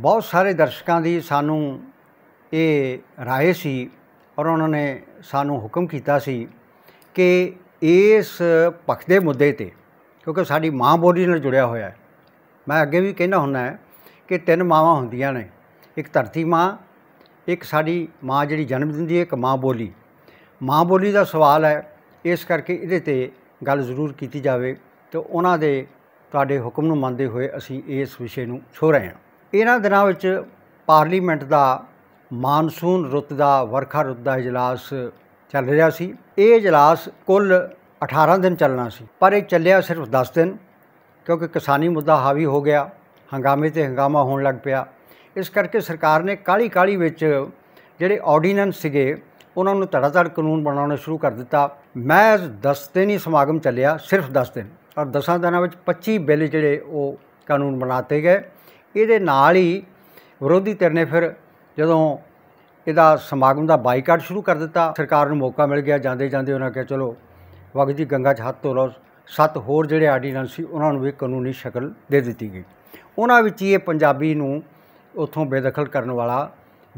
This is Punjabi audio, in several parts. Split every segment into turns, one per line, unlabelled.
ਬਹੁਤ ਸਾਰੇ ਦਰਸ਼ਕਾਂ ਦੀ ਸਾਨੂੰ ਇਹ رائے ਸੀ ਔਰ ਉਹਨਾਂ ਨੇ ਸਾਨੂੰ ਹੁਕਮ ਕੀਤਾ ਸੀ ਕਿ ਇਸ ਪੱਖ ਦੇ ਮੁੱਦੇ ਤੇ ਕਿਉਂਕਿ ਸਾਡੀ ਮਾਂ ਬੋਲੀ ਨਾਲ ਜੁੜਿਆ ਹੋਇਆ ਹੈ ਮੈਂ ਅੱਗੇ ਵੀ ਕਹਿੰਦਾ ਹੁੰਦਾ ਹੈ ਕਿ ਤਿੰਨ ਮਾਵਾਂ ਹੁੰਦੀਆਂ ਨੇ ਇੱਕ ਧਰਤੀ ਮਾਂ ਇੱਕ ਸਾਡੀ ਮਾਂ ਜਿਹੜੀ ਜਨਮ ਦਿੰਦੀ ਹੈ ਇੱਕ ਮਾਂ ਬੋਲੀ ਮਾਂ ਬੋਲੀ ਦਾ ਸਵਾਲ ਹੈ ਇਸ ਕਰਕੇ ਇਹਦੇ ਤੇ ਗੱਲ ਜ਼ਰੂਰ ਕੀਤੀ ਜਾਵੇ ਤੇ ਉਹਨਾਂ ਦੇ ਤੁਹਾਡੇ ਹੁਕਮ ਨੂੰ ਮੰਨਦੇ ਹੋਏ ਅਸੀਂ ਇਸ ਵਿਸ਼ੇ ਨੂੰ ਛੋ ਰਹੇ ਹਾਂ ਇਹਨਾਂ ਦਿਨਾਂ ਵਿੱਚ ਪਾਰਲੀਮੈਂਟ ਦਾ ਮਾਨਸੂਨ ਰੁੱਤ ਦਾ ਵਰਖਾ ਰੁੱਤ ਦਾ اجلاس ਚੱਲ ਰਿਹਾ ਸੀ ਇਹ اجلاس ਕੁੱਲ 18 ਦਿਨ ਚੱਲਣਾ ਸੀ ਪਰ ਇਹ ਚੱਲਿਆ ਸਿਰਫ 10 ਦਿਨ ਕਿਉਂਕਿ ਕਿਸਾਨੀ ਮੁੱਦਾ ਹਾਵੀ ਹੋ ਗਿਆ ਹੰਗਾਮੇ ਤੇ ਹੰਗਾਮਾ ਹੋਣ ਲੱਗ ਪਿਆ ਇਸ ਕਰਕੇ ਸਰਕਾਰ ਨੇ ਕਾਲੀ ਕਾਲੀ ਵਿੱਚ ਜਿਹੜੇ ਆਰਡੀਨੈਂਸ ਸੀਗੇ ਉਹਨਾਂ ਨੂੰ ਧੜਾ ਕਾਨੂੰਨ ਬਣਾਉਣਾ ਸ਼ੁਰੂ ਕਰ ਦਿੱਤਾ ਮੈਂ 10 ਦਿਨ ਹੀ ਸਮਾਗਮ ਚੱਲਿਆ ਸਿਰਫ 10 ਦਿਨ ਔਰ 10 ਦਿਨਾਂ ਵਿੱਚ 25 ਬਿੱਲ ਜਿਹੜੇ ਉਹ ਕਾਨੂੰਨ ਬਣਾਤੇ ਗਏ ਇਹਦੇ ਨਾਲ ਹੀ ਵਿਰੋਧੀ ਧਿਰ ਨੇ ਫਿਰ ਜਦੋਂ ਇਹਦਾ ਸਮਾਗਮ ਦਾ ਬਾਈਕਾਟ ਸ਼ੁਰੂ ਕਰ ਦਿੱਤਾ ਸਰਕਾਰ ਨੂੰ ਮੌਕਾ ਮਿਲ ਗਿਆ ਜਾਂਦੇ ਜਾਂਦੇ ਉਹਨਾਂ ਕਿਹਾ ਚਲੋ ਵਗ ਜੀ ਗੰਗਾ 'ਚ ਹੱਥ ਧੋ ਲਓ ਸੱਤ ਹੋਰ ਜਿਹੜੇ ਆਰਡੀਨੈਂਸ ਸੀ ਉਹਨਾਂ ਨੂੰ ਵੀ ਕਾਨੂੰਨੀ ਸ਼ਕਲ ਦੇ ਦਿੱਤੀ ਗਈ ਉਹਨਾਂ ਵਿੱਚ ਇਹ ਪੰਜਾਬੀ ਨੂੰ ਉੱਥੋਂ ਬੇਦਖਲ ਕਰਨ ਵਾਲਾ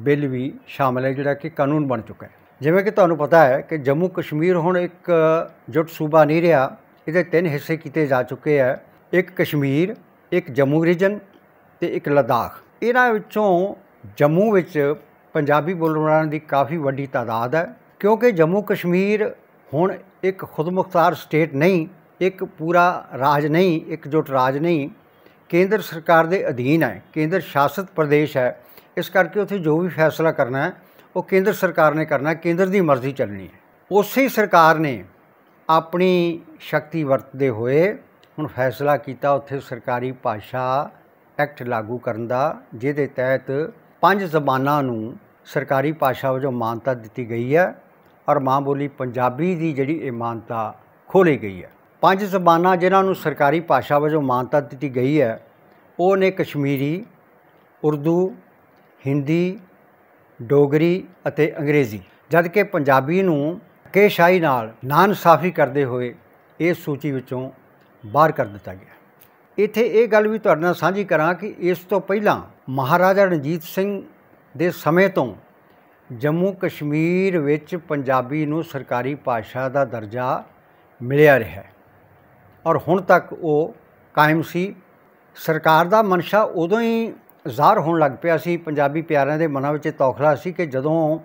ਬਿੱਲ ਵੀ ਸ਼ਾਮਲ ਹੈ ਜਿਹੜਾ ਕਿ ਕਾਨੂੰਨ ਬਣ ਚੁੱਕਾ ਹੈ ਜਿਵੇਂ ਕਿ ਤੁਹਾਨੂੰ ਪਤਾ ਹੈ ਕਿ ਜੰਮੂ ਕਸ਼ਮੀਰ ਹੁਣ ਇੱਕ ਜੁੱਟ ਸੂਬਾ ਨਹੀਂ ਰਿਹਾ ਇਹਦੇ ਤਿੰਨ ਹਿੱਸੇ ਕੀਤੇ ਜਾ ਚੁੱਕੇ ਆ ਇੱਕ ਕਸ਼ਮੀਰ ਇੱਕ ਜੰਮੂ ਰੀਜਨ ਤੇ ਇੱਕ ਲਦਾਖ ਇਹਨਾਂ ਵਿੱਚੋਂ ਜੰਮੂ ਵਿੱਚ ਪੰਜਾਬੀ ਬੋਲਣ ਵਾਲਿਆਂ ਦੀ ਕਾਫੀ ਵੱਡੀ ਤਾਦਾਦ ਹੈ ਕਿਉਂਕਿ ਜੰਮੂ ਕਸ਼ਮੀਰ ਹੁਣ ਇੱਕ ਖੁਦਮੁਖਤਾਰ ਸਟੇਟ ਨਹੀਂ ਇੱਕ ਪੂਰਾ ਰਾਜ ਨਹੀਂ ਇੱਕ ਜੁਟ ਰਾਜ ਨਹੀਂ ਕੇਂਦਰ ਸਰਕਾਰ ਦੇ ਅਧੀਨ ਹੈ ਕੇਂਦਰ ਸ਼ਾਸਿਤ ਪ੍ਰਦੇਸ਼ ਹੈ ਇਸ ਕਰਕੇ ਉੱਥੇ ਜੋ ਵੀ ਫੈਸਲਾ ਕਰਨਾ ਹੈ ਉਹ ਕੇਂਦਰ ਸਰਕਾਰ ਨੇ ਕਰਨਾ ਹੈ ਕੇਂਦਰ ਦੀ ਮਰਜ਼ੀ ਚੱਲਣੀ ਹੈ ਉਸੇ ਸਰਕਾਰ ਨੇ ਆਪਣੀ ਸ਼ਕਤੀ ਵਰਤਦੇ ਹੋਏ ਹੁਣ ਫੈਸਲਾ ਕੀਤਾ ਉੱਥੇ ਸਰਕਾਰੀ ਭਾਸ਼ਾ ਐਕਟ ਲਾਗੂ ਕਰਨ ਦਾ ਜਿਹਦੇ ਤਹਿਤ ਪੰਜ ਜ਼ਬਾਨਾਂ ਨੂੰ ਸਰਕਾਰੀ ਭਾਸ਼ਾ ਵਜੋਂ ਮਾਨਤਾ ਦਿੱਤੀ ਗਈ ਹੈ ਔਰ ਮਾਂ ਬੋਲੀ ਪੰਜਾਬੀ ਦੀ ਜਿਹੜੀ ਇਹ ਮਾਨਤਾ ਖੋਲੀ ਗਈ ਹੈ ਪੰਜ ਜ਼ਬਾਨਾਂ ਜਿਨ੍ਹਾਂ ਨੂੰ ਸਰਕਾਰੀ ਭਾਸ਼ਾ ਵਜੋਂ ਮਾਨਤਾ ਦਿੱਤੀ ਗਈ ਹੈ ਉਹ ਨੇ ਕਸ਼ਮੀਰੀ ਉਰਦੂ ਹਿੰਦੀ ਡੋਗਰੀ ਅਤੇ ਅੰਗਰੇਜ਼ੀ ਜਦਕਿ ਪੰਜਾਬੀ ਨੂੰ ਕੇਸ਼ਾਈ ਨਾਲ ਨਾਨਸਾਫੀ ਕਰਦੇ ਹੋਏ ਇਸ ਸੂਚੀ ਵਿੱਚੋਂ ਬਾਹਰ ਕਰ ਦਿੱਤਾ ਗਿਆ ਇੱਥੇ ਇਹ ਗੱਲ ਵੀ ਤੁਹਾਡੇ ਨਾਲ ਸਾਂਝੀ ਕਰਾਂ ਕਿ ਇਸ ਤੋਂ ਪਹਿਲਾਂ ਮਹਾਰਾਜਾ ਰਣਜੀਤ ਸਿੰਘ ਦੇ ਸਮੇਂ ਤੋਂ ਜੰਮੂ ਕਸ਼ਮੀਰ ਵਿੱਚ ਪੰਜਾਬੀ ਨੂੰ ਸਰਕਾਰੀ ਭਾਸ਼ਾ ਦਾ ਦਰਜਾ ਮਿਲਿਆ ਰਿਹਾ ਔਰ ਹੁਣ ਤੱਕ ਉਹ ਕਾਇਮ ਸੀ ਸਰਕਾਰ ਦਾ ਮਨਸ਼ਾ ਉਦੋਂ ਹੀ ਜ਼ਾਹਰ ਹੋਣ ਲੱਗ ਪਿਆ ਸੀ ਪੰਜਾਬੀ ਪਿਆਰਿਆਂ ਦੇ ਮਨਾਂ ਵਿੱਚ ਤੌਖਲਾ ਸੀ ਕਿ ਜਦੋਂ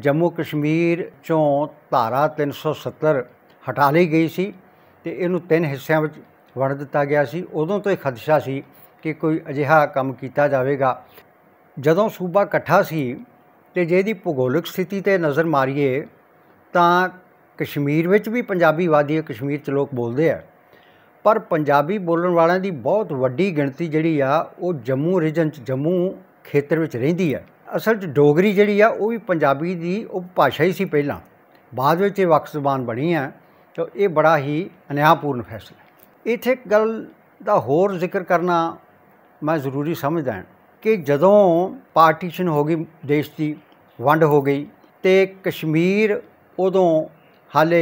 ਜੰਮੂ ਕਸ਼ਮੀਰ ਚੋਂ ਧਾਰਾ 370 ਹਟਾ ਲਈ ਗਈ ਸੀ ਤੇ ਇਹਨੂੰ ਤਿੰਨ ਹਿੱਸਿਆਂ ਵਿੱਚ ਵੜ ਦਿੱਤਾ ਗਿਆ ਸੀ ਉਦੋਂ ਤੋਂ ਹੀ ਖਦਸ਼ਾ ਸੀ ਕਿ ਕੋਈ ਅਜਿਹਾ ਕੰਮ ਕੀਤਾ ਜਾਵੇਗਾ ਜਦੋਂ ਸੂਬਾ ਇਕੱਠਾ ਸੀ ਤੇ ਜੇ ਦੀ ਭੂਗੋਲਿਕ ਸਥਿਤੀ ਤੇ ਨਜ਼ਰ ਮਾਰੀਏ ਤਾਂ ਕਸ਼ਮੀਰ ਵਿੱਚ ਵੀ ਪੰਜਾਬੀ ਵਾਦੀ ਹੈ ਕਸ਼ਮੀਰ ਚ ਲੋਕ ਬੋਲਦੇ ਆ ਪਰ ਪੰਜਾਬੀ ਬੋਲਣ ਵਾਲਿਆਂ ਦੀ ਬਹੁਤ ਵੱਡੀ ਗਿਣਤੀ ਜਿਹੜੀ ਆ ਉਹ ਜੰਮੂ ਰੀਜਨ ਚ ਜੰਮੂ ਖੇਤਰ ਵਿੱਚ ਰਹਿੰਦੀ ਹੈ ਅਸਲ 'ਚ ਡੋਗਰੀ ਜਿਹੜੀ ਆ ਉਹ ਵੀ ਪੰਜਾਬੀ ਦੀ ਉਪਭਾਸ਼ਾ ਹੀ ਸੀ ਪਹਿਲਾਂ ਬਾਅਦ ਵਿੱਚ ਇਹ ਵਕਤ ਜ਼ਬਾਨ ਬਣੀ ਆ ਤਾਂ ਇਹ ਬੜਾ ਹੀ ਅਨਿਆਪੂਰਨ ਫੈਸਲਾ ਇੱਥੇ ਗੱਲ ਦਾ ਹੋਰ ਜ਼ਿਕਰ ਕਰਨਾ ਮੈਂ ਜ਼ਰੂਰੀ ਸਮਝਦਾ ਕਿ ਜਦੋਂ ਪਾਰਟੀਸ਼ਨ ਹੋ ਗਈ ਦੇਸ਼ ਦੀ ਵੰਡ ਹੋ ਗਈ ਤੇ ਕਸ਼ਮੀਰ ਉਦੋਂ ਹਾਲੇ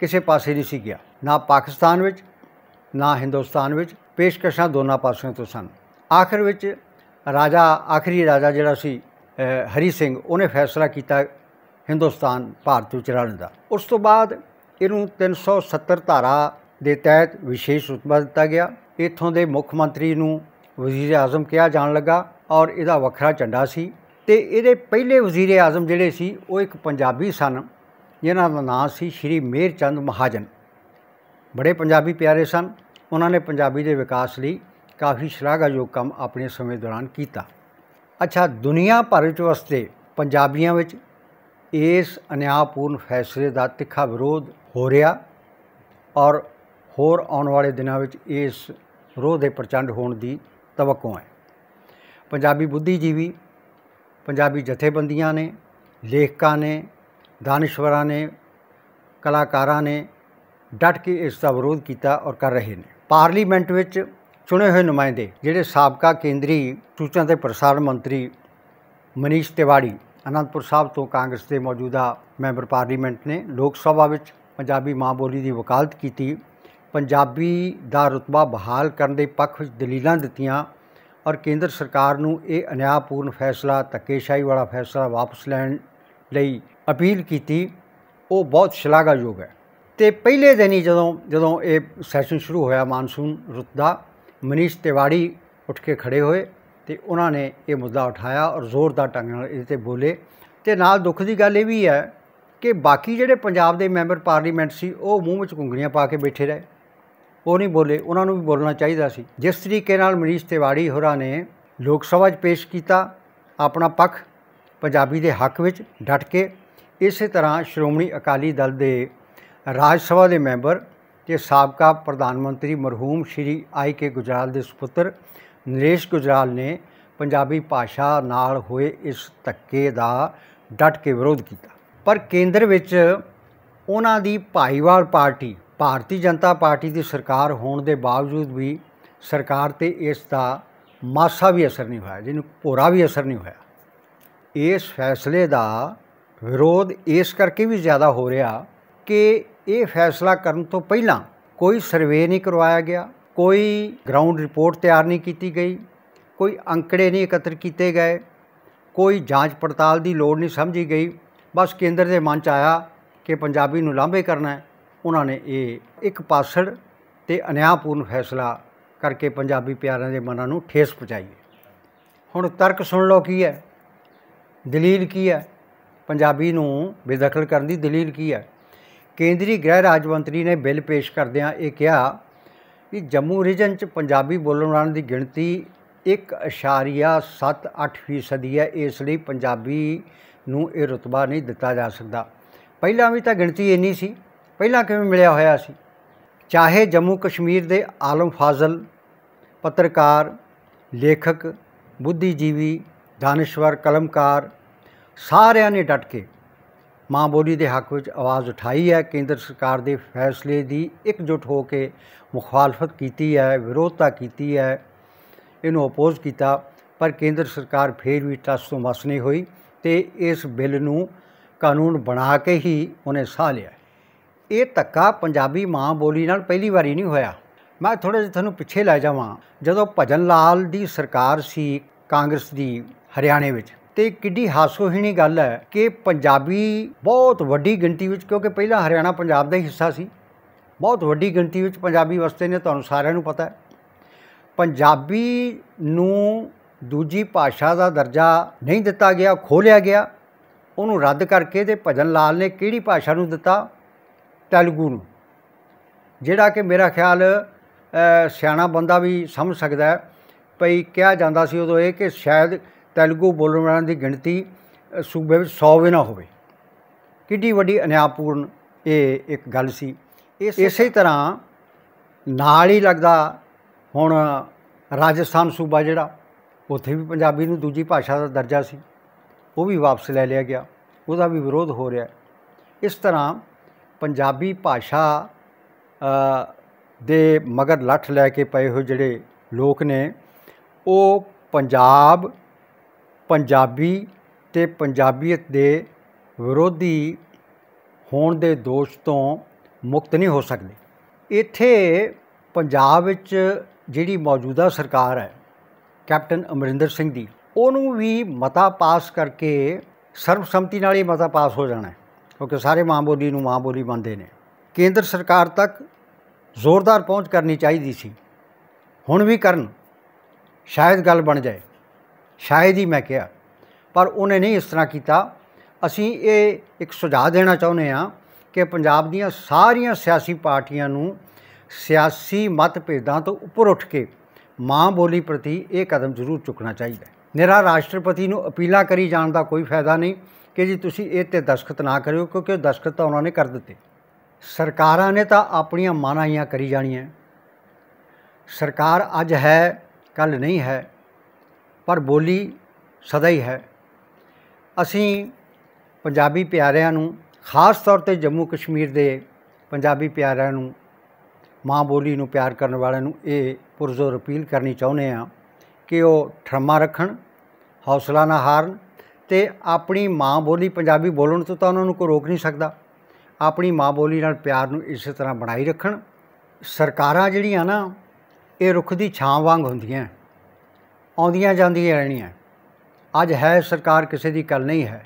ਕਿਸੇ ਪਾਸੇ ਨਹੀਂ ਸੀ ਗਿਆ ਨਾ ਪਾਕਿਸਤਾਨ ਵਿੱਚ ਨਾ ਹਿੰਦੁਸਤਾਨ ਵਿੱਚ ਪੇਸ਼ਕਸ਼ਾਂ ਦੋਨਾਂ ਪਾਸਿਆਂ ਤੋਂ ਸਨ ਆਖਰ ਵਿੱਚ ਰਾਜਾ ਆਖਰੀ ਰਾਜਾ ਜਿਹੜਾ ਸੀ ਹਰੀ ਸਿੰਘ ਉਹਨੇ ਫੈਸਲਾ ਕੀਤਾ ਹਿੰਦੁਸਤਾਨ ਭਾਰਤ ਵਿੱਚ ਰਹਿਣ ਦਾ ਉਸ ਤੋਂ ਬਾਅਦ ਇਹਨੂੰ 370 ਧਾਰਾ ਦੇ ਤਹਿਤ ਵਿਸ਼ੇਸ਼ ਰੁਤਬਾ ਦਿੱਤਾ ਗਿਆ ਇਥੋਂ ਦੇ ਮੁੱਖ ਮੰਤਰੀ ਨੂੰ ਵਜ਼ੀਰ ਆਜ਼ਮ ਕਿਹਾ ਜਾਣ ਲੱਗਾ ਔਰ ਇਹਦਾ ਵੱਖਰਾ ਝੰਡਾ ਸੀ ਤੇ ਇਹਦੇ ਪਹਿਲੇ ਵਜ਼ੀਰ ਆਜ਼ਮ ਜਿਹੜੇ ਸੀ ਉਹ ਇੱਕ ਪੰਜਾਬੀ ਸਨ ਜਿਨ੍ਹਾਂ ਦਾ ਨਾਮ ਸੀ ਸ਼੍ਰੀ ਮੇਰ ਚੰਦ ਮਹਾਜਨ ਬੜੇ ਪੰਜਾਬੀ ਪਿਆਰੇ ਸਨ ਉਹਨਾਂ ਨੇ ਪੰਜਾਬੀ ਦੇ ਵਿਕਾਸ ਲਈ ਕਾਫੀ ਸ਼ਲਾਘਾਯੋਗ ਕੰਮ ਆਪਣੇ ਸਮੇਂ ਦੌਰਾਨ ਕੀਤਾ ਅੱਛਾ ਦੁਨੀਆ ਭਰ ਵਿੱਚ ਵਸਦੇ ਪੰਜਾਬੀਆਂ ਵਿੱਚ ਇਸ ਅਨਿਆਪੂਰਨ ਫੈਸਲੇ ਦਾ ਤਿੱਖਾ ਵਿਰੋਧ ਹੋ ਰਿਹਾ ਔਰ ਹੋਰ ਆਉਣ ਵਾਲੇ ਦਿਨਾਂ ਵਿੱਚ ਇਸ ਰੋਹ ਦੇ ਪ੍ਰਚੰਡ ਹੋਣ ਦੀ ਤਵੱਕੋਂ ਹੈ ਪੰਜਾਬੀ ਬੁੱਧੀਜੀਵੀ ਪੰਜਾਬੀ ਜਥੇਬੰਦੀਆਂ ਨੇ ਲੇਖਕਾਂ ਨੇ ਦਾਨਿਸ਼ਵਰਾਂ ਨੇ ਕਲਾਕਾਰਾਂ ਨੇ ਡਟ ਕੇ ਇਸ ਦਾ ਵਿਰੋਧ ਕੀਤਾ ਔਰ ਕਰ ਰਹੇ ਨੇ ਪਾਰਲੀਮੈਂਟ ਵਿੱਚ ਚੁਣੇ ਹੋਏ ਨੁਮਾਇੰਦੇ ਜਿਹੜੇ ਸਾਬਕਾ ਕੇਂਦਰੀ ਸੂਚਨਾ ਤੇ ਪ੍ਰਸਾਰਣ ਮੰਤਰੀ ਮਨੀਸ਼ ਤਿਵਾੜੀ ਅਨੰਦਪੁਰ ਸਾਹਿਬ ਤੋਂ ਕਾਂਗਰਸ ਦੇ ਮੌਜੂਦਾ ਮੈਂਬਰ ਪਾਰਲੀਮੈਂਟ ਨੇ ਲੋਕ ਸਭਾ ਵਿੱਚ ਪੰਜਾਬੀ ਮਾਂ ਬੋਲੀ ਦੀ ਵਕਾਲਤ ਕੀਤੀ ਪੰਜਾਬੀ ਦਾ ਰਤਬਾ ਬਹਾਲ ਕਰਨ ਦੇ ਪੱਖ ਵਿੱਚ ਦਲੀਲਾਂ ਦਿੱਤੀਆਂ ਔਰ ਕੇਂਦਰ ਸਰਕਾਰ ਨੂੰ ਇਹ ਅਨਿਆਪੂਰਨ ਫੈਸਲਾ ਤਕੇਸ਼ਾਈ ਵਾਲਾ ਫੈਸਲਾ ਵਾਪਸ ਲੈਣ ਲਈ ਅਪੀਲ ਕੀਤੀ ਉਹ ਬਹੁਤ ਸ਼ਲਾਘਾਯੋਗ ਹੈ ਤੇ ਪਹਿਲੇ ਦਿਨ ਹੀ ਜਦੋਂ ਜਦੋਂ ਇਹ ਸੈਸ਼ਨ ਸ਼ੁਰੂ ਹੋਇਆ ਮਾਨਸੂਨ ਰੁੱਤ ਦਾ ਮਨੀਸ਼ ਤਿਵਾੜੀ ਉੱਠ ਕੇ ਖੜੇ ਹੋਏ ਤੇ ਉਹਨਾਂ ਨੇ ਇਹ ਮੁੱਦਾ ਉਠਾਇਆ ਔਰ ਜ਼ੋਰਦਾਰ ਢੰਗ ਨਾਲ ਇਹਦੇ ਤੇ ਬੋਲੇ ਤੇ ਨਾਲ ਦੁੱਖ ਦੀ ਗੱਲ ਇਹ ਵੀ ਹੈ ਕਿ ਬਾਕੀ ਜਿਹੜੇ ਪੰਜਾਬ ਦੇ ਮੈਂਬਰ ਪਾਰਲੀਮੈਂਟ ਸੀ ਉਹ ਮੂੰਹ ਵਿੱਚ ਕੁੰਗਲੀਆਂ ਪਾ ਕੇ ਬੈਠੇ ਰਹੇ ਉਹ ਨਹੀਂ ਬੋਲੇ ਉਹਨਾਂ ਨੂੰ ਵੀ ਬੋਲਣਾ ਚਾਹੀਦਾ ਸੀ ਜਿਸ ਤਰੀਕੇ ਨਾਲ ਮਨੀਸ਼ ਤਿਵਾੜੀ ਹੋਰਾਂ ਨੇ ਲੋਕ ਸਭਾ 'ਚ ਪੇਸ਼ ਕੀਤਾ ਆਪਣਾ ਪੱਖ ਪੰਜਾਬੀ ਦੇ ਹੱਕ ਵਿੱਚ ਡਟ ਕੇ ਇਸੇ ਤਰ੍ਹਾਂ ਸ਼੍ਰੋਮਣੀ ਅਕਾਲੀ ਦਲ ਦੇ ਰਾਜ ਸਭਾ ਦੇ ਮੈਂਬਰ ਤੇ ਸਾਬਕਾ ਪ੍ਰਧਾਨ ਮੰਤਰੀ ਮਰਹੂਮ ਸ਼੍ਰੀ ਆਈ ਕੇ ਗੁਜਰਾਲ ਦੇ ਸੁਪੁੱਤਰ ਨਰੇਸ਼ ਗੁਜਰਾਲ ਨੇ ਪੰਜਾਬੀ ਭਾਸ਼ਾ ਨਾਲ ਹੋਏ ਇਸ ਧੱਕੇ ਦਾ ਡਟ ਕੇ ਵਿਰੋਧ ਕੀਤਾ ਪਰ ਕੇਂਦਰ ਵਿੱਚ ਉਹਨਾਂ ਦੀ ਭਾਈਵਾਲ ਪਾਰਟੀ ਭਾਰਤੀ ਜਨਤਾ ਪਾਰਟੀ ਦੀ ਸਰਕਾਰ ਹੋਣ ਦੇ ਬਾਵਜੂਦ ਵੀ ਸਰਕਾਰ ਤੇ ਇਸ ਦਾ ਮਾਸਾ ਵੀ ਅਸਰ ਨਹੀਂ ਹੋਇਆ ਜਿਹਨੂੰ ਭੋਰਾ ਵੀ ਅਸਰ ਨਹੀਂ ਹੋਇਆ ਇਸ ਫੈਸਲੇ ਦਾ ਵਿਰੋਧ ਇਸ ਕਰਕੇ ਵੀ ਜ਼ਿਆਦਾ ਹੋ ਰਿਹਾ ਕਿ ਇਹ ਫੈਸਲਾ ਕਰਨ ਤੋਂ ਪਹਿਲਾਂ ਕੋਈ ਸਰਵੇ ਨਹੀਂ ਕਰਵਾਇਆ ਗਿਆ ਕੋਈ ਗਰਾਊਂਡ ਰਿਪੋਰਟ ਤਿਆਰ ਨਹੀਂ ਕੀਤੀ ਗਈ ਕੋਈ ਅੰਕੜੇ ਨਹੀਂ ਇਕੱਤਰ ਕੀਤੇ ਗਏ ਕੋਈ ਜਾਂਚ ਪੜਤਾਲ ਦੀ ਲੋੜ ਨਹੀਂ ਸਮਝੀ ਗਈ ਬਸ ਕੇਂਦਰ ਦੇ ਮਨ ਚ ਆਇਆ ਕਿ ਪੰਜਾਬੀ ਨੂੰ ਲਾਂਭੇ ਕਰਨਾ ਹੈ ਉਹਨਾਂ ਨੇ ਇਹ ਇੱਕ ਪਾਸੜ ਤੇ ਅਨਿਆਪੂਰਨ ਫੈਸਲਾ ਕਰਕੇ ਪੰਜਾਬੀ ਪਿਆਰਿਆਂ ਦੇ ਮਨਾਂ ਨੂੰ ਠੇਸ ਪਹੁੰਚਾਈ ਹੁਣ ਤਰਕ ਸੁਣ ਲਓ ਕੀ ਹੈ ਦਲੀਲ ਕੀ ਹੈ ਪੰਜਾਬੀ ਨੂੰ ਬੇਦਖਲ ਕਰਨ ਦੀ ਦਲੀਲ ਕੀ ਹੈ ਕੇਂਦਰੀ ਗ੍ਰਹਿ ਰਾਜ ਮੰਤਰੀ ਨੇ ਬਿੱਲ ਪੇਸ਼ ਕਰਦਿਆਂ ਇਹ ਕਿਹਾ ਕਿ ਜੰਮੂ ਰੀਜਨ 'ਚ ਪੰਜਾਬੀ ਬੋਲਣ ਵਾਲਿਆਂ ਦੀ ਗਿਣਤੀ 1.78% ਫੀਸਦੀ ਹੈ ਇਸ ਲਈ ਪੰਜਾਬੀ ਨੂੰ ਇਹ ਰਤਬਾ ਨਹੀਂ ਦਿੱਤਾ ਜਾ ਸਕਦਾ ਪਹਿਲਾਂ ਵੀ ਤਾਂ ਗਿਣਤੀ ਇੰਨੀ ਸੀ ਪਹਿਲਾਂ ਕਿਵੇਂ ਮਿਲਿਆ ਹੋਇਆ ਸੀ ਚਾਹੇ ਜੰਮੂ ਕਸ਼ਮੀਰ ਦੇ ਆਲਮ ਫਾਜ਼ਲ ਪੱਤਰਕਾਰ ਲੇਖਕ ਬੁੱਧੀਜੀਵੀ ਦਾਨਸ਼ਵਰ ਕਲਮਕਾਰ ਸਾਰਿਆਂ ਨੇ ਡਟ ਕੇ ਮਾਂ ਬੋਲੀ ਦੇ ਹੱਕ ਵਿੱਚ ਆਵਾਜ਼ ਉਠਾਈ ਹੈ ਕੇਂਦਰ ਸਰਕਾਰ ਦੇ ਫੈਸਲੇ ਦੀ ਇਕਜੁੱਟ ਹੋ ਕੇ ਮੁਖਾਲਫਤ ਕੀਤੀ ਹੈ ਵਿਰੋਧਤਾ ਕੀਤੀ ਹੈ ਇਹਨੂੰ ਅਪੋਜ਼ ਕੀਤਾ ਪਰ ਕੇਂਦਰ ਸਰਕਾਰ ਫੇਰ ਵੀ ਟਸ ਤੋਂ ਮਸ ਨਹੀਂ ਹੋਈ ਤੇ ਇਸ ਬਿੱਲ ਨੂੰ ਕਾਨੂੰਨ ਬਣਾ ਕੇ ਹੀ ਉਹਨੇ ਸਾਹ ਲਿਆ ਇਹ ਧੱਕਾ ਪੰਜਾਬੀ ਮਾਂ ਬੋਲੀ ਨਾਲ ਪਹਿਲੀ ਵਾਰੀ ਨਹੀਂ ਹੋਇਆ ਮੈਂ ਥੋੜਾ ਜਿਹਾ ਤੁਹਾਨੂੰ ਪਿੱਛੇ ਲੈ ਜਾਵਾਂ ਜਦੋਂ ਭਜਨ ਲਾਲ ਦੀ ਸਰਕਾਰ ਸੀ ਕਾਂਗਰਸ ਦੀ ਹਰਿਆਣੇ ਵਿੱਚ ਤੇ ਕਿੱਡੀ ਹਾਸੋਹੀਣੀ ਗੱਲ ਹੈ ਕਿ ਪੰਜਾਬੀ ਬਹੁਤ ਵੱਡੀ ਗਿਣਤੀ ਵਿੱਚ ਕਿਉਂਕਿ ਪਹਿਲਾਂ ਹਰਿਆਣਾ ਪੰਜਾਬ ਦਾ ਹਿੱਸਾ ਸੀ ਬਹੁਤ ਵੱਡੀ ਗਿਣਤੀ ਵਿੱਚ ਪੰਜਾਬੀ ਵਸਦੇ ਨੇ ਤੁਹਾਨੂੰ ਸਾਰਿਆਂ ਨੂੰ ਪਤਾ ਹੈ ਪੰਜਾਬੀ ਨੂੰ ਦੂਜੀ ਭਾਸ਼ਾ ਦਾ ਦਰਜਾ ਨਹੀਂ ਦਿੱਤਾ ਗਿਆ ਖੋਲਿਆ ਗਿਆ ਉਹਨੂੰ ਰੱਦ ਕਰਕੇ ਤੇ ਭਜਨ ਲਾਲ ਨੇ ਕਿਹੜੀ ਭਾਸ਼ਾ ਨੂੰ ਦਿੱਤਾ ਤੈਲਗੂ ਨੂੰ ਜਿਹੜਾ ਕਿ ਮੇਰਾ ਖਿਆਲ ਸਿਆਣਾ ਬੰਦਾ ਵੀ ਸਮਝ ਸਕਦਾ ਹੈ ਭਈ ਕਿਹਾ ਜਾਂਦਾ ਸੀ ਉਦੋਂ ਇਹ ਕਿ ਸ਼ਾਇਦ ਤੈਲਗੂ ਬੋਲਣ ਵਾਲਿਆਂ ਦੀ ਗਿਣਤੀ ਸੂਬੇ ਵਿੱਚ 100 ਵੀ ਨਾ ਹੋਵੇ ਕਿੱਡੀ ਵੱਡੀ ਅਨਿਆਪੂਰਨ ਇਹ ਇੱਕ ਗੱਲ ਸੀ ਇਸੇ ਤਰ੍ਹਾਂ ਨਾਲ ਹੀ ਲੱਗਦਾ ਹੁਣ ਰਾਜਸਥਾਨ ਸੂਬਾ ਜਿਹੜਾ ਉੱਥੇ ਵੀ ਪੰਜਾਬੀ ਨੂੰ ਦੂਜੀ ਭਾਸ਼ਾ ਦਾ ਦਰਜਾ ਸੀ ਉਹ ਵੀ ਵਾਪਸ ਲੈ ਲਿਆ ਗਿਆ ਉਹਦਾ ਵੀ ਵਿਰੋਧ ਹੋ ਰਿਹਾ ਇਸ ਤਰ੍ਹਾਂ ਪੰਜਾਬੀ ਭਾਸ਼ਾ ਦੇ ਮਗਰ ਲੱਠ ਲੈ ਕੇ ਪਏ ਹੋ ਜਿਹੜੇ ਲੋਕ ਨੇ ਉਹ ਪੰਜਾਬ ਪੰਜਾਬੀ ਤੇ ਪੰਜਾਬੀਅਤ ਦੇ ਵਿਰੋਧੀ ਹੋਣ ਦੇ ਦੋਸ਼ ਤੋਂ ਮੁਕਤ ਨਹੀਂ ਹੋ ਸਕਦੇ ਇੱਥੇ ਪੰਜਾਬ ਵਿੱਚ ਜਿਹੜੀ ਮੌਜੂਦਾ ਸਰਕਾਰ ਹੈ ਕੈਪਟਨ ਅਮਰਿੰਦਰ ਸਿੰਘ ਦੀ ਉਹਨੂੰ ਵੀ ਮਤਾ ਪਾਸ ਕਰਕੇ ਸਰਬਸੰਮਤੀ ਨਾਲ ਹੀ ਮਤਾ ਪਾਸ ਹੋ ਜਾਣਾ ਕਿਉਂਕਿ ਸਾਰੇ ਮਾਂ ਬੋਲੀ ਨੂੰ ਮਾਂ ਬੋਲੀ ਮੰਨਦੇ ਨੇ ਕੇਂਦਰ ਸਰਕਾਰ ਤੱਕ ਜ਼ੋਰਦਾਰ ਪਹੁੰਚ ਕਰਨੀ ਚਾਹੀਦੀ ਸੀ ਹੁਣ ਵੀ ਕਰਨ ਸ਼ਾਇਦ ਗੱਲ ਬਣ ਜਾਏ ਸ਼ਾਇਦ ਹੀ ਮੈਂ ਕਿਹਾ ਪਰ ਉਹਨੇ ਨਹੀਂ ਇਸ ਤਰ੍ਹਾਂ ਕੀਤਾ ਅਸੀਂ ਇਹ ਇੱਕ ਸੁਝਾਅ ਦੇਣਾ ਚਾਹੁੰਦੇ ਹਾਂ ਕਿ ਪੰਜਾਬ ਦੀਆਂ ਸਾਰੀਆਂ ਸਿਆਸੀ ਪਾਰਟੀਆਂ ਨੂੰ ਸਿਆਸੀ ਮਤਭੇਦਾਂ ਤੋਂ ਉੱਪਰ ਉੱਠ ਕੇ ਮਾਂ ਬੋਲੀ ਪ੍ਰਤੀ ਇਹ ਕਦਮ ਜ਼ਰੂਰ ਚੁੱਕਣਾ ਚਾਹੀਦਾ ਹੈ ਨਿਹਰਾ ਰਾਸ਼ਟਰਪਤੀ ਨੂੰ ਅਪੀਲਾਂ ਕਰੀ ਜਾਣ ਦਾ ਕੋਈ ਫਾਇਦਾ ਨਹੀਂ ਕਿ ਜੀ ਤੁਸੀਂ ਇਹ ਤੇ ਦਸਖਤ ਨਾ ਕਰਿਓ ਕਿਉਂਕਿ ਦਸਖਤ ਤਾਂ ਉਹਨਾਂ ਨੇ ਕਰ ਦਿੱਤੇ ਸਰਕਾਰਾਂ ਨੇ ਤਾਂ ਆਪਣੀਆਂ ਮਾਨਾਈਆਂ ਕਰੀ ਜਾਣੀਆਂ ਸਰਕਾਰ ਅੱਜ ਹੈ ਕੱਲ ਨਹੀਂ ਹੈ ਪਰ ਬੋਲੀ ਸਦਾ ਹੀ ਹੈ ਅਸੀਂ ਪੰਜਾਬੀ ਪਿਆਰਿਆਂ ਨੂੰ ਖਾਸ ਤੌਰ ਤੇ ਜੰਮੂ ਕਸ਼ਮੀਰ ਦੇ ਪੰਜਾਬੀ ਪਿਆਰਿਆਂ ਨੂੰ ਮਾਂ ਬੋਲੀ ਨੂੰ ਪਿਆਰ ਕਰਨ ਵਾਲਿਆਂ ਨੂੰ ਇਹ ਪੁਰਜ਼ੋਰ ਅਪੀਲ ਕਰਨੀ ਚਾਹੁੰਦੇ ਆ ਕਿ ਉਹ ਠਰਮਾ ਰੱਖਣ ਹੌਸਲਾ ਨਾ ਹਾਰਨ ਤੇ ਆਪਣੀ ਮਾਂ ਬੋਲੀ ਪੰਜਾਬੀ ਬੋਲਣ ਤੋਂ ਤਾਂ ਉਹਨਾਂ ਨੂੰ ਕੋਈ ਰੋਕ ਨਹੀਂ ਸਕਦਾ ਆਪਣੀ ਮਾਂ ਬੋਲੀ ਨਾਲ ਪਿਆਰ ਨੂੰ ਇਸੇ ਤਰ੍ਹਾਂ ਬਣਾਈ ਰੱਖਣ ਸਰਕਾਰਾਂ ਜਿਹੜੀਆਂ ਨਾ ਇਹ ਰੁੱਖ ਦੀ ਛਾਂ ਵਾਂਗ ਹੁੰਦੀਆਂ ਆਉਂਦੀਆਂ ਜਾਂਦੀਆਂ ਰਹਿਣੀਆਂ ਅੱਜ ਹੈ ਸਰਕਾਰ ਕਿਸੇ ਦੀ ਕੱਲ ਨਹੀਂ ਹੈ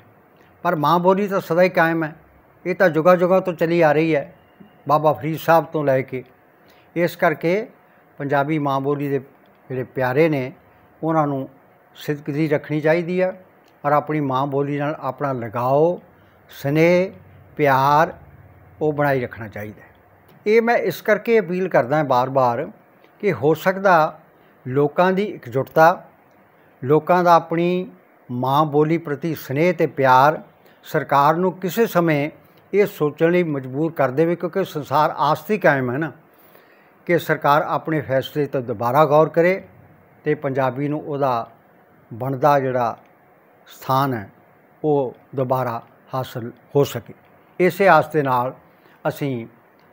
ਪਰ ਮਾਂ ਬੋਲੀ ਤਾਂ ਸਦਾ ਹੀ ਕਾਇਮ ਹੈ ਇਹ ਤਾਂ ਜੁਗਾ ਜੁਗਾ ਤੋਂ ਚੱਲੀ ਆ ਰਹੀ ਹੈ ਬਾਬਾ ਫਰੀਦ ਸਾਹਿਬ ਤੋਂ ਲੈ ਕੇ ਇਸ ਕਰਕੇ ਪੰਜਾਬੀ ਮਾਂ ਬੋਲੀ ਦੇ ਜਿਹੜੇ ਪਿਆਰੇ ਨੇ ਉਹਨਾਂ ਨੂੰ ਸਿੱਧਕ ਦੀ ਰੱਖਣੀ ਚਾਹੀਦੀ ਆ ਔਰ ਆਪਣੀ ਮਾਂ ਬੋਲੀ ਨਾਲ ਆਪਣਾ ਲਗਾਓ ਸਨੇਹ ਪਿਆਰ ਉਹ ਬਣਾਈ ਰੱਖਣਾ ਚਾਹੀਦਾ ਇਹ ਮੈਂ ਇਸ ਕਰਕੇ ਅਪੀਲ ਕਰਦਾ ਹਾਂ ਬਾਰ-ਬਾਰ ਕਿ ਹੋ ਸਕਦਾ ਲੋਕਾਂ ਦੀ ਇਕਜੁੱਟਤਾ ਲੋਕਾਂ ਦਾ ਆਪਣੀ ਮਾਂ ਬੋਲੀ ਪ੍ਰਤੀ ਸਨੇਹ ਤੇ ਪਿਆਰ ਸਰਕਾਰ ਨੂੰ ਕਿਸੇ ਸਮੇਂ ਇਹ ਸੋਚਣ ਲਈ ਮਜਬੂਰ ਕਰ ਦੇਵੇ ਕਿਉਂਕਿ ਸੰਸਾਰ ਆਸਤੀ ਕਾਇਮ ਹੈ ਨਾ ਕਿ ਸਰਕਾਰ ਆਪਣੇ ਫੈਸਲੇ ਤੇ ਦੁਬਾਰਾ ਗੌਰ ਕਰੇ ਤੇ ਪੰਜਾਬੀ ਨੂੰ ਉਹਦਾ ਬਣਦਾ ਜਿਹੜਾ ਸਥਾਨ ਹੈ ਉਹ ਦੁਬਾਰਾ ਹਾਸਲ ਹੋ ਸਕੇ ਇਸੇ ਆਸ ਦੇ ਨਾਲ ਅਸੀਂ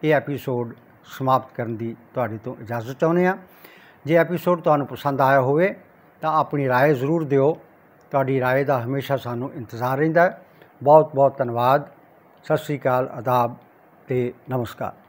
ਇਹ ਐਪੀਸੋਡ ਸਮਾਪਤ ਕਰਨ ਦੀ ਤੁਹਾਡੇ ਤੋਂ ਇਜਾਜ਼ਤ ਚਾਹੁੰਦੇ ਆ ਜੇ ਐਪੀਸੋਡ ਤੁਹਾਨੂੰ ਪਸੰਦ ਆਇਆ ਹੋਵੇ ਤਾਂ ਆਪਣੀ رائے ਜ਼ਰੂਰ ਦਿਓ ਤੁਹਾਡੀ رائے ਦਾ ਹਮੇਸ਼ਾ ਸਾਨੂੰ ਇੰਤਜ਼ਾਰ ਰਹਿੰਦਾ ਹੈ ਬਹੁਤ ਬਹੁਤ ਧੰਨਵਾਦ ਸਤਿ ਸ੍ਰੀ ਅਕਾਲ ਅਦਾਬ ਤੇ ਨਮਸਕਾਰ